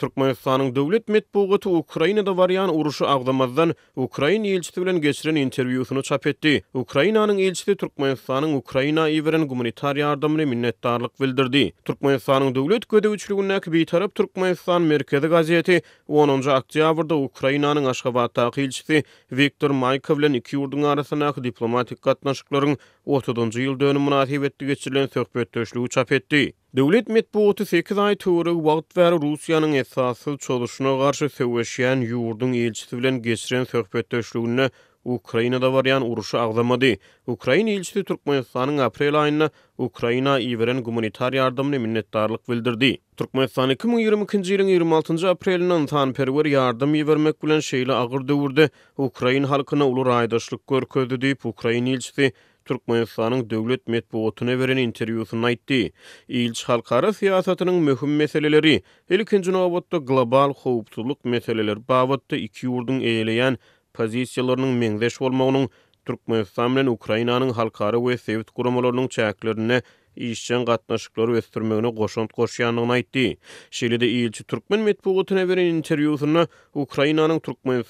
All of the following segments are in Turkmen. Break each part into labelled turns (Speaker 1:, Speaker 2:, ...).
Speaker 1: Türkmenistanyň döwlet medpugaty Ukrainada barýan uruşy agdamazdan Ukraina elçisi bilen geçiren interwýusyny çap etdi. Ukrainanyň elçisi Türkmenistanyň Ukraina iýerin gumanitar ýardymyna minnetdarlyk bildirdi. Türkmenistanyň döwlet gödäwçiliginäki tarap Türkmenistan merkezi gazety 10-njy oktýabrda Ukrainanyň Aşgabatda elçisi Viktor Maykov bilen iki ýurdun arasynaky diplomatik gatnaşyklaryň 30-njy ýyl dönümi münasibetli geçirilen söhbetdeşligi çap etdi. Devlet Metbuatı 8 ay töre vaqt ver Rusiyanın esasıl çoluşuna qarşı sevveşiyen yurdun ilçisi vilen gesiren sökbetteşlugunna Ukrayna'da varyan uruşu ağlamadi. Ukrayna ilçisi Turkmenistan'ın aprel ayinna Ukrayna iveren gumanitar yardımını minnettarlık bildirdi. Turkmenistan 2022 ilin 26 aprelin antan yardım ivermek bilen şeyle agir dövurdi. Ukrayna halkina ulu raydaşlik gorkodik gorkodik Türkmenistan'ın devlet metbuotuna veren interviusunda aýtdy. Ilç halkara siýasatynyň möhüm meseleleri, ilkinji nobatda global howpsuzlyk meseleleri, baýatda iki ýurdun eýleýän pozisiýalarynyň meňzeş bolmagynyň Türkmenistan bilen Ukrainanyň halkara we sewit guramalarynyň çäklerini işçen gatnaşıkları östürmeğine goşant goşyanlığına itti. Şelide iyilçi Türkmen metbuğutuna veren interviyusuna Ukrayna'nın Türkmen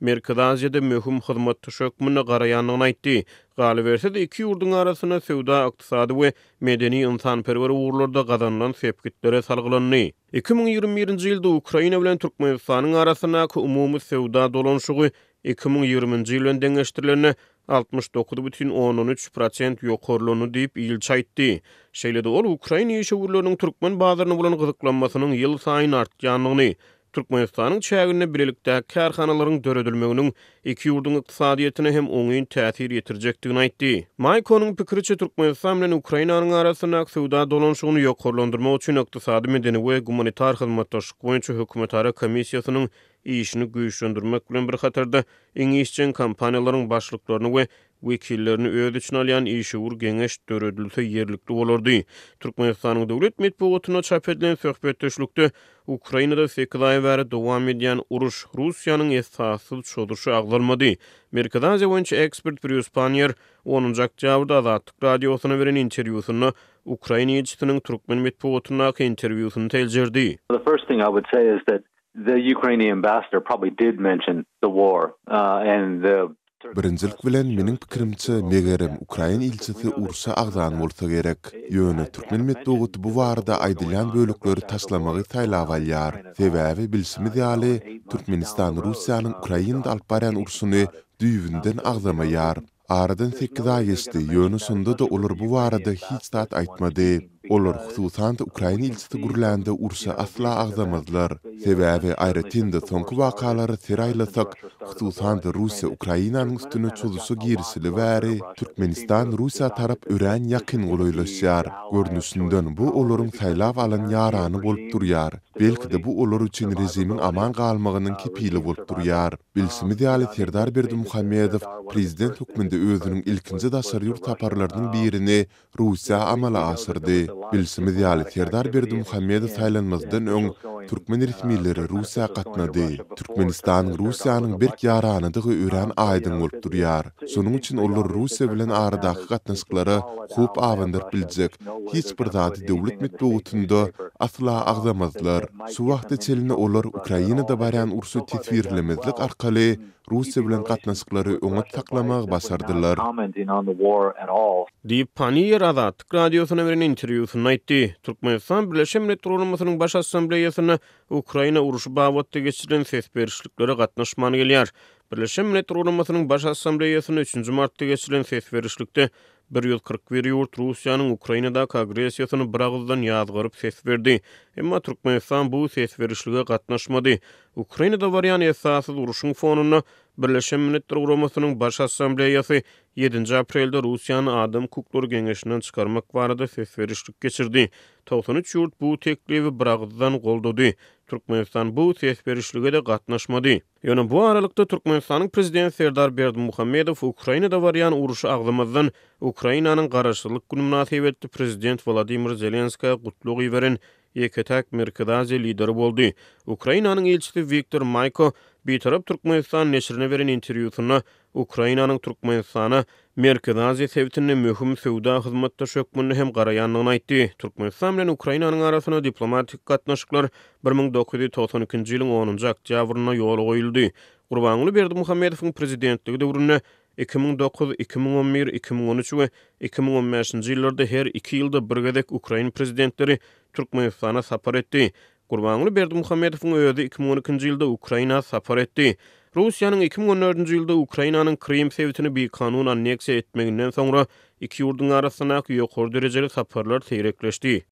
Speaker 1: Merkez Aziyada mühüm hizmet töşökmünü garayanlığına aytdy. Galiberse de iki yurdun arasına sevda, iqtisadi we medeni insanperver uğurlarda gazanlan sepkitlere salgılanny. 2021-nji ýylda Ukraina bilen Türkmenistanyň arasynda umumy sewda dolanşygy 2020-nji deňeşdirilende 69 bütün 13% yoxorlunu deyip il Şeýle de ol Ukrayna iýiwürlörüň türkmen bazarlaryny bolan gydyklanmasyny ýyl sayyn art, janly, Türkmenistanyň çäwrinde birlikde kärhanalaryň iki ýurduň ykdysadyýetine hem oň täsir ýetiräjekdigini aýtdy. Mykonuň pikirçe türkmenistan bilen Ukrayna arasynda akýuda dolan şonu ýokorlandyrmak üçin ösde medeni we gumanitar hyzmatdaşlyk üçin hökümetara komissia iýişini güýçlendirmek bilen bir hatarda iňişçiň kompaniýalaryň başlyklaryny we wekillerini öýde üçin alýan iýişi wur geňeş döredilse ýerlikde bolardy. Türkmenistanyň döwlet medpowatyna çap edilen söhbet Ukrainada fekilaýa wara dowam edýän uruş Russiýanyň esasyl çöldürşi aglanmady. Merkezden zewinç ekspert bir Panier 10-njy oktýabrda Azad radiosyna beren interwýusyny Ukrainýçiniň Türkmen medpowatyna kyn interwýusyny teljerdi. The first thing I would say is that the Ukrainian ambassador probably did mention the war uh, and the
Speaker 2: Birinjilik bilen meniň pikirimçe megerim Ukraina ilçisi ursa agdan bolsa gerek. Yöne türkmen medeniýet bu barada aýdylan bölükleri taşlamagy taýlawalýar. Sebäbi bilsimi diýali Türkmenistan Russiýanyň uh, Ukrainada alyp barýan ursuny uh, düýwünden agdamaýar. Aradan 8 aý geçdi. Ýöne sonda da olar bu barada hiç zat aýtmady. Olar xususan da Ukrayna ilçisi gürlendi ursa asla ağzamazlar. Sebebi ayrıtin de sonku vakaları seraylasak, xususan da Rusya Ukrayna'nın üstüne çözüsü girisili veri, Türkmenistan Rusya tarap ören ýakyn oluylaşyar. Görünüşünden bu olorun saylav alın yaranı bolup durýar. Belki de bu olor üçin rezimin aman galmagynyň kepili bolup durýar. Bilsimi diýali Serdar Berdi Muhammedow prezident hukmunda özüniň ilkinji daşary ýurt taparlarynyň birini Russiýa amala aşyrdy. Bilsimi diýali Serdar Berdi Muhammedow taýlanmazdan öň Türkmen ritmileri Rusya katna Türkmenistan Türkmenistan'ın Rusya'nın bir yarağını dığı üren aydın olup duruyar. Sonun için olur Rusya bilen ağrıdaki katnaşıkları hup avandır bilecek. Hiç bir zat devlet mitbu utundu atla ağlamadılar. Su vaxta çelini baran Ukrayna ursu arkaly arkali Rusya bilen gatnaşyklary ümit taklamak basardırlar.
Speaker 1: Deyip Pani Yerada Tık Radyosuna verin interviusunu naitdi. Türkmenistan Birleşim baş Assambleýasyna Ukraina uruşu bavotda geçirilen ses berişliklere qatnaşman gelýär. Birleşen Milletler Urulmasynyň baş assambleýasynyň 3-nji martda geçirilen ses berişlikde 141 ýurt Russiýanyň Ukrainada agressiýasyny sesverdi. ses berdi. Emma Türkmenistan bu ses berişlige gatnaşmady. Ukrainada varýan esasy urşun fonuny Birleşen Milletler Guramasynyň Baş Assambleýasy 7-nji aprelde Russiýany adam hukuklary geňeşinden çykarmak barada ses berişlik geçirdi. 93 ýurt bu teklifi bragdan goldady. Türkmenistan bu ses berişlige de gatnaşmady. Ýöne bu aralykda Türkmenistanyň prezidenti Serdar Berdimuhammedow Ukrainada barýan uruş agdymyzdan Ukrainanyň garaşsyzlyk güni münasebetinde prezident Vladimir Zelenskaya gutlugy beren Ýekitäk Merkezazy lideri boldy. Ukrainanyň elçisi Viktor Mayko Bitarap Türkmenistan neşrine veren interviusunda Ukraynanyň Türkmenistan'a Merkez Aziýa sewtini möhüm söwda hyzmatda şökmünni hem garaýanlygyny aýtdy. Türkmenistan bilen Ukraynanyň arasyna diplomatik gatnaşyklar 1992-nji ýylyň 10-njy oktýabryna ýol goýuldy. Gurbanly Berdi Muhammedowyň prezidentligi döwründe 2009-2011-2013 ve 2015-nji ýyllarda her 2 ýylda bir gedek Ukraina prezidentleri Türkmenistana sapar etdi. Gurbanly Berdimuhammedowyň öýüde 2012-nji ýylda Ukraina safar etdi. Russiýanyň 2014-nji ýylda Ukrainanyň Krim sewitini bir kanun anneksiýa etmeginden soňra iki ýurdun arasynda ýokary derejeli saparlar teýrekleşdi.